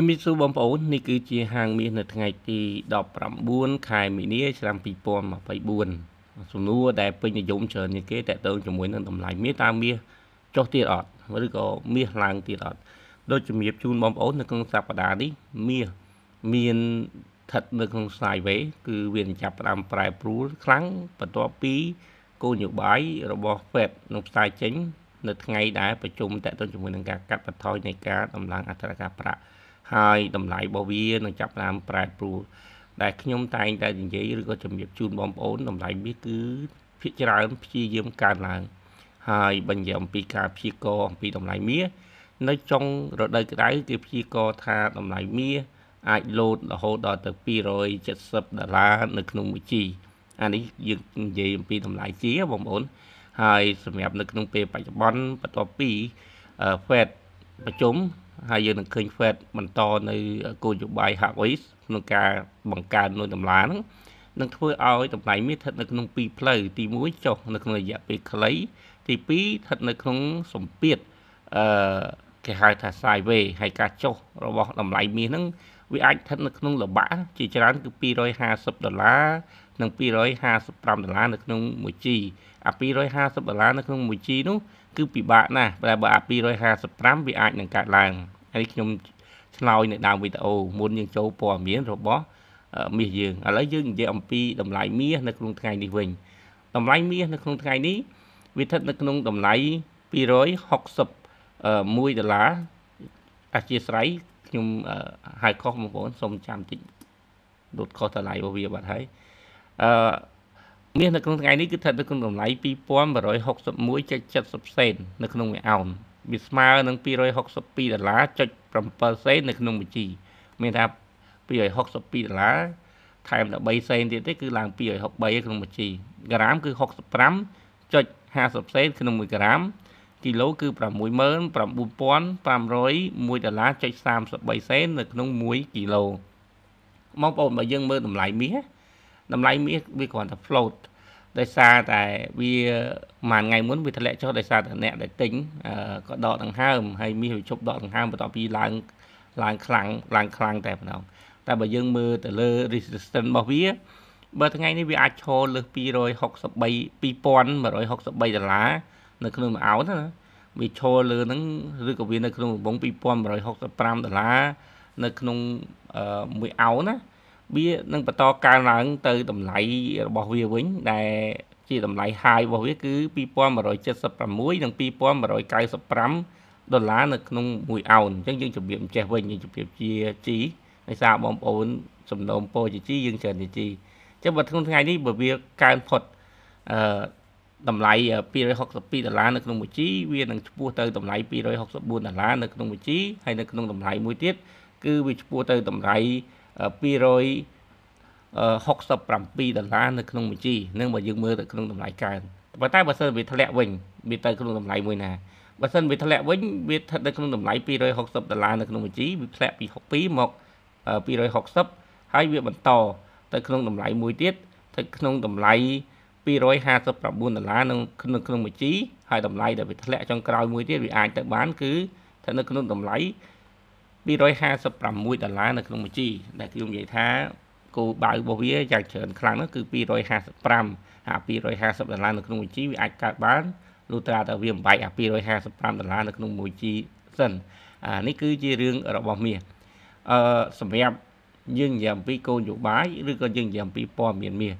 ជំរាបសួរបងប្អូននេះគឺជាហាងមាសនៅថ្ងៃទី19ខែមីនាឆ្នាំ2024សំណួរដែលពេញនិយមច្រើនជាងគេតកតងជាមួយនឹងតម្លៃមាសតើមាសចុះទៀតអត់ឬក៏មាសឡើងទៀតអត់ដូចជំរាបជូនបងប្អូននៅក្នុងសប្តាហ៍នេះមាសមានស្ថិតនៅក្នុង sideway គឺវាចាប់ផ្ដើមប្រែប្រួលខ្លាំងបន្ទាប់ពីគោលនយោបាយរបស់ Fed នឹងផ្សាយចេញនៅថ្ងៃដែលប្រជុំតកតងជាមួយនឹងការកាត់បន្ថយនៃការដំឡើងអត្រាការប្រាក់ហើយតម្លៃរបស់វានឹងចាប់តាមប្រែប្រួលដែលខ្ញុំតែងតែនិយាយឬក៏ជំរាបជូនបងប្អូនតម្លៃមាសគឺភាគច្រើនព្យាយាមកើនឡើងហើយបញ្ញើអំពីការព្យាករអំពីតម្លៃមាសនៅ ចុង រដូវក្តៅគេព្យាករថាតម្លៃមាសអាចលោតរហូតដល់ទៅ270ដុល្លារនៅក្នុងមួយជីអានេះយើងនិយាយអំពីតម្លៃជាបងប្អូន ហើយសម្រាប់នៅក្នុងពេលបច្ចុប្បន្នបន្ទាប់ពី Fed ប្រជុំហើយយើងនឹងឃើញ Fed បន្តនៅគោលនយោបាយ hawkish ក្នុងការបង្កើននួនតម្លាហ្នឹងនឹងធ្វើឲ្យតម្លៃមាសស្ថិតនៅក្នុងពីរផ្លូវទី1ចុះនៅក្នុងរយៈពេលខ្លីទី2ស្ថិតនៅក្នុងសម្ពាធអឺគេហៅថា sideway ហើយការចុះរបស់តម្លៃមាសហ្នឹងវាអាចស្ថិត នៅក្នុងលបាក់ជាច្រើនគឺ250ដុល្លារនិង255ដុល្លារនៅក្នុង1 G អា250ដុល្លារនៅក្នុង1 G នោះគឺពិបាកណាស់តែបើអា255វាអាចនឹងកើតឡើងហើយខ្ញុំឆ្លោយនៅដើមវីដេអូមុនយើងចូលព័ត៌មានរបស់មាសយើងឥឡូវយើងនិយាយអំពីតម្លៃមាសនៅក្នុងថ្ងៃនេះវិញតម្លៃមាសនៅក្នុងថ្ងៃនេះវាស្ថិត នៅក្នុងតម្លៃ261ដុល្លារអធិស្ឋ័យខ្ញុំហៅខុសបងប្អូនសូមចាំតិចលុតខុសតម្លៃរបស់វាបាត់ហើយអឺមាសនៅក្នុងថ្ងៃនេះគឺស្ថិតនៅក្នុងតម្លៃ2161.70សេន នៅក្នុងមួយអោនវាស្មើនឹង262ដុល្លារចុច7សេននៅក្នុងបញ្ជីមានថា262ដុល្លារថែម13សេនទៀតទេគឺឡើង263ក្នុងបញ្ជីក្រាមគឺ65ចុច50សេនក្នុង1ក្រាមគីឡូគឺ69501ដុល្លារចុច33សេននៅក្នុង1គីឡូបងប្អូនបើយើងមើលតម្លៃមាសតម្លៃមាសវាគ្រាន់តែ float ដោយសារតែវាមួយថ្ងៃមុនវាធ្លាក់ចុះដោយសារតែអ្នកដែលទិញក៏ដកដង្ហើមហើយមាសវាជប់ដកដង្ហើមបន្ទាប់ពីឡើងឡើងខ្លាំងឡើងខ្លាំងតែប៉ុណ្ណឹងតែបើយើងមើលទៅលើ resistance របស់វា បើថ្ងៃនេះវាអាចឈរលើស263 2163ដុល្លារនៅក្នុងមួយអោនណាវាឈរលើហ្នឹងឬក៏វានៅក្នុងរង្វង់2165ដុល្លារនៅក្នុងមួយអោនណាវានឹងបន្តកើនឡើងទៅតម្លៃរបស់វាវិញ ដែលជាតម្លៃ high របស់វាគឺ2176និង2195ដុល្លារនៅក្នុង1អោនអញ្ចឹងយើងជម្រាបចេះវិញយើងជម្រាបជាជីដោយសារបងប្អូនសំណូមពរជាជីយើងច្រើនជាជីអញ្ចឹងបើក្នុងថ្ងៃនេះបើវាកើនផុតអឺតម្លៃ262ដុល្លារនៅក្នុងមួយជីវានឹងឈ្មោះទៅតម្លៃ264ដុល្លារនៅក្នុងមួយជីហើយនៅក្នុងតម្លៃមួយទៀតគឺវាឈ្មោះទៅតម្លៃ2 267ដុល្លារនៅក្នុងបញ្ជីនឹងបើយើងមើលទៅក្នុងតម្លៃកើនប៉ុន្តែបើសិនវាធ្លាក់វិញវាទៅក្នុងតម្លៃមួយណាបើសិនវាធ្លាក់វិញវាស្ថិតនៅក្នុងតម្លៃ260ដុល្លារនៅក្នុងបញ្ជីវាធ្លាក់ពី62មក260ហើយវាបន្តទៅក្នុងតម្លៃមួយទៀតទៅក្នុងតម្លៃ259ដុល្លារនៅក្នុងក្នុងមួយជីហើយតម្លៃដែលវាធ្លាក់ចុងក្រោយមួយទៀតវាអាចទៅបានគឺស្ថិតនៅក្នុងតម្លៃ256ដុល្លារនៅក្នុងមួយជីដែលខ្ញុំនិយាយថាគោលដៅរបស់វាយ៉ាងច្រើនខ្លាំងនោះគឺ255អា250ដុល្លារនៅក្នុងមួយជីវាអាចកើតបានលុះត្រាតែវាបំបែកអា255ដុល្លារនៅក្នុងមួយជីសិនអានេះគឺជារឿងរបស់មាសអឺសម្រាប់យើងនិយាយអំពីគោលនយោបាយឬក៏យើងនិយាយអំពីព័ត៌មានមាស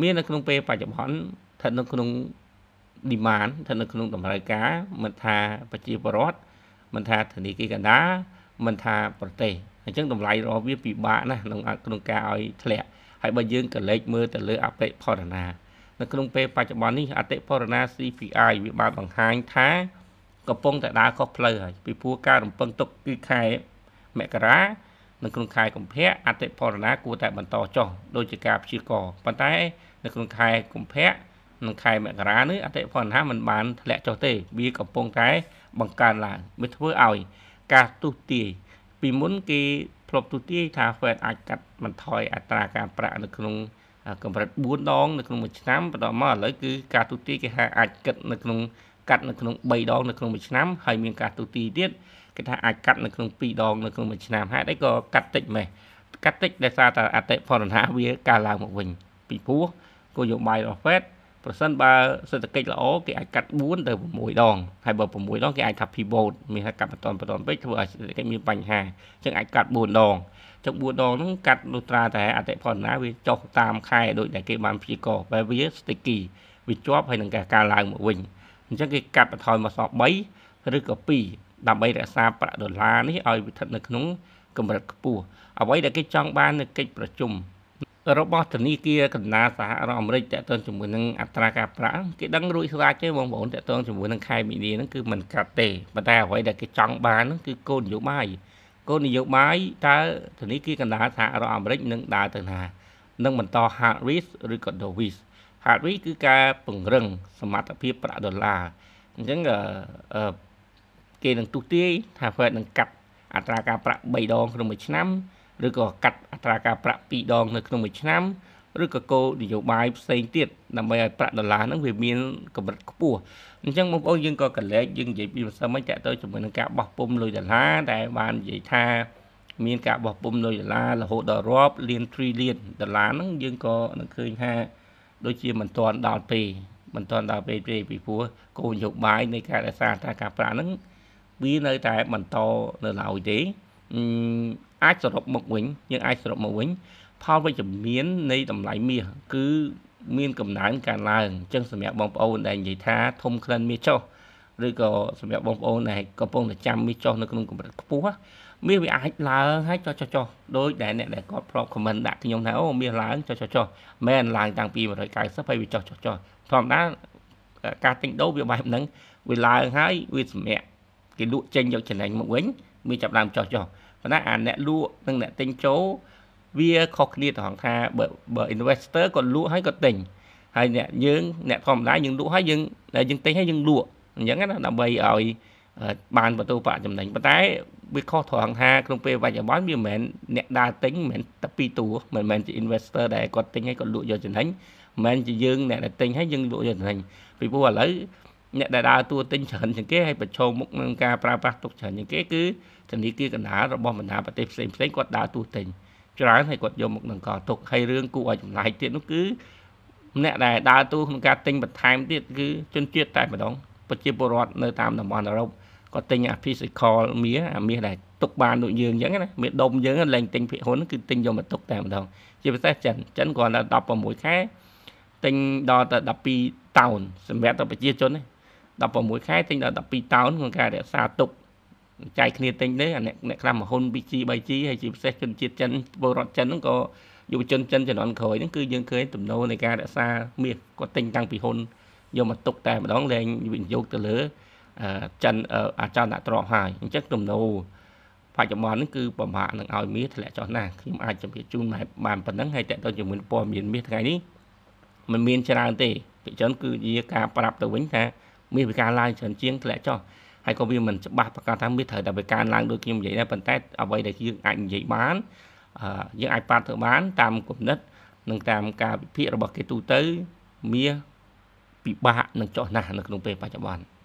មាសនៅក្នុងពេលបច្ចុប្បន្នស្ថិតនៅក្នុង demand ស្ថិតនៅក្នុង តម្រូវការមិនថាប្រជាពលរដ្ឋមិនថាធនាគារកណ្ដាលមិនថាប្រទេសអញ្ចឹងតម្លៃរបស់វាពិបាកណាស់ក្នុងក្នុងការឲ្យធ្លាក់ហើយបើយើងក៏លេចមើលទៅលើអតិផរណា នៅក្នុងពេលបច្ចុប្បន្ននេះអតិផរណា CPI វាបានបង្ហាញថាកំពុងតែដើរខុសផ្លូវហើយពីព្រោះការរំពឹងទុកគឺខែ មករានៅក្នុងខែកុម្ភៈអតិផរណា គួរតែបន្តចុះដោយជាការព្យាករប៉ុន្តែ នៅក្នុងខែកុម្ភៈនិងខែមករានេះអតិផរណាមិនបានធ្លាក់ចុះទេវាកំពុងតែ បង្កើនឡើងវាធ្វើឲ្យការទុះទាយពីមុនគេធ្លាប់ទុះទាយថា Fed អាចកាត់បន្ថយអត្រាការប្រាក់នៅក្នុងកម្រិត4ដងនៅក្នុងមួយឆ្នាំបន្តមកឥឡូវគឺការទុះទាយគេហៅអាចកាត់នៅក្នុងកាត់នៅក្នុង3ដងនៅក្នុងមួយឆ្នាំហើយមានការទុះទាយទៀតគេថាអាចកាត់នៅក្នុង2ដងនៅក្នុងមួយឆ្នាំហេតុអីក៏កាត់តិចម៉េះកាត់តិចដោយសារតែអតិផរណាវាកើឡើងមកវិញពីព្រោះគោលនយោបាយរបស់ Fed ប្រសិនបើសេដ្ឋកិច្ចល្អគេអាចកាត់4ទៅ6ដងហើយបើ6ដងគេអាចថា pivot មានថាកាត់បន្តបន្តពេកធ្វើឲ្យសេដ្ឋកិច្ចមានបញ្ហាអញ្ចឹងអាចកាត់4ដងចុង4ដងហ្នឹងកាត់លុត្រាតែអតិផរណាវាចុះតាមខែដូចដែលគេបានព្យាករណ៍បែបវា sticky វាជាប់ហើយនឹងការកើនឡើងមកវិញអញ្ចឹងគេកាត់បន្ថយមកសល់3ឬក៏2ដើម្បី រក្សាប្រាក់ដុល្លារនេះឲ្យវាស្ថិតនៅក្នុងកម្រិតខ្ពស់អ្វីដែលគេចង់បាននៅកិច្ចប្រជុំរបស់ធនាគារកណ្ដាលសហរដ្ឋអាមេរិកតកតងជាមួយនឹងអត្រាការប្រាក់គេដឹងរួចស្រាច់ទេបងប្អូនតកតងជាមួយនឹងខែមីនាហ្នឹងគឺមិនកាត់ទេប៉ុន្តែអ្វីដែលគេចង់បានហ្នឹងគឺគោលនយោបាយគោលនយោបាយតើធនាគារកណ្ដាលសហរដ្ឋអាមេរិកនឹងដើរទៅណានឹងបន្ត hard risk ឬក៏ dovish hard risk គឺការពង្រឹងសមត្ថភាពប្រាក់ដុល្លារអញ្ចឹងគេនឹងទុះទាយថា Fed នឹងកាត់អត្រាការប្រាក់3ដង ក្នុងមួយឆ្នាំឬក៏កាត់អត្រាការប្រាក់2ដង នៅក្នុងមួយឆ្នាំឬក៏គោលនយោបាយផ្សេងទៀតដើម្បីឲ្យប្រាក់ដុល្លារហ្នឹងវាមានកម្រិតខ្ពស់អញ្ចឹងបងប្អូនយើងក៏កលែកយើងនិយាយពីម្សិលមិញតទៅជាមួយនឹងការបោះពុំលុយដុល្លារដែលបាននិយាយថាមានការបោះពុំលុយដុល្លាររហូតដល់រាប់លាន3លានដុល្លារហ្នឹងយើងក៏នឹងឃើញថាដូចជាមិនទាន់ដល់ពេលមិនទាន់ដល់ពេលទេពីព្រោះគោលនយោបាយនៃការរក្សាថាការប្រាក់ហ្នឹងវានៅតែបន្តនៅឡើយទេអាចសរុបមកវិញយើងអាចសរុបមកវិញផលវិជ្ជមាននៃតម្លៃមាសគឺមានកំណើនកើនឡើងអញ្ចឹងសម្រាប់បងប្អូនដែលនិយាយថាធំក្លិនមាសចុះឬក៏សម្រាប់បងប្អូនដែលកំពុងតែចាំមាសចុះនៅក្នុងកម្រិតខ្ពស់មាសវាអាចឡើងហើយចុះចុះចុះដោយដែលអ្នកដែលគាត់ប្រាប់ comment ដាក់ខ្ញុំថាអូមាសឡើងចុះចុះចុះមែនឡើងតាំងពី190ហើយវាចុះចុះចុះធម្មតាការទិញដូរវាបែបហ្នឹងវាឡើងហើយវាសម្រាប់គេលក់ចេញយកចំណេញមកវិញមានចាប់ដើមចុះចុះប៉ុន្តែអាអ្នកលក់និងអ្នកទិញចូលវាខុសគ្នាត្រង់ថាបើបើ investor គាត់លក់ហើយគាត់ទិញហើយអ្នកយើងអ្នកធម្មតាយើងលក់ហើយយើងយើងទិញហើយយើងលក់អញ្ចឹងណាដើម្បីឲ្យបានបន្ទូប្រាក់ចំណេញប៉ុន្តែវាខុសត្រង់ថាក្នុងពេលបច្ចុប្បន្នវាមិនមែនអ្នកដើរទិញមិនមែនតែពីរតួមិនមែនជា investor ដែលគាត់ទិញហើយគាត់លក់យកចំណេញមិនមែនជាយើងអ្នកដែលទិញហើយយើងលក់យកចំណេញពីព្រោះឥឡូវអ្នកដែលដើរតួទិញច្រើនជាងគេហើយប្រឈមមុខនឹងការប្រើប្រាស់ទុកច្រើនជាងគេគឺធនាគារកណ្ដាលរបស់បណ្ដាប្រទេសផ្សេងផ្សេងគាត់ដើរតួទិញច្រើនហើយគាត់យកមកនឹងកទុកហើយរឿងគួរឲ្យចំណាយទៀតនោះគឺអ្នកដែលដើរតួក្នុងការទិញបន្ថែមទៀតគឺជនជាតិតែម្ដងប្រជាពលរដ្ឋនៅតាមតំបន់អឺរ៉ុបគាត់ទិញអា physical មាសអាមាសដែលទុកបានដូចយើងអញ្ចឹងណាមាសដុំយើងឡើងទិញភាគហ៊ុនគឺទិញយកមកទុកតែម្ដង ជាពិសេសចិនចិនគាត់ដល់16ខែទិញដល់ទៅ12តោនសម្រាប់ទៅប្រជាជន16ខែទិញដល់12តោនក្នុងការរក្សាទុកចែកគ្នាទិញទេអាអ្នកអ្នកខ្លះមហ៊ុន 2G 3G ហើយជាពិសេសជនជាតិចិនពលរដ្ឋចិនហ្នឹងក៏យុវជនចិនចំនួនក្រោយហ្នឹងគឺយើងឃើញទំនោរនៃការរក្សាមាសគាត់ទិញតាំងពីហ៊ុនយកមកទុកតែម្ដងលែងវិនិយោគទៅលើចិនអាចរណទ្រព្យហើយអញ្ចឹងទំនោរបច្ចុប្បន្នហ្នឹងគឺប្រមាថនឹងឲ្យមាសធ្លាក់ចុះណាស់ខ្ញុំអាចជម្រាបជូនបានប៉ុណ្ណឹងហើយតើតើជាមួយព័ត៌មាន មាសថ្ងៃនេះมันមានច្រើនទេពីចឹងគឺជាការប្រាប់ទៅវិញថាមានវិការឡើងច្រើនជាងធ្លាក់ចុះហើយក៏វាមិនច្បាស់ប្រកាសថាមានត្រូវតែវិការឡើងដូចខ្ញុំនិយាយដែរប៉ុន្តែអ្វីដែលយើងអាចនិយាយបានយើងអាចប៉ាត់ទៅបាន តាមគំនិតនិងតាមការវិភាគរបស់គេទូទៅមាសពិបាកនឹងចុះណាស់នៅក្នុងពេលបច្ចុប្បន្ន។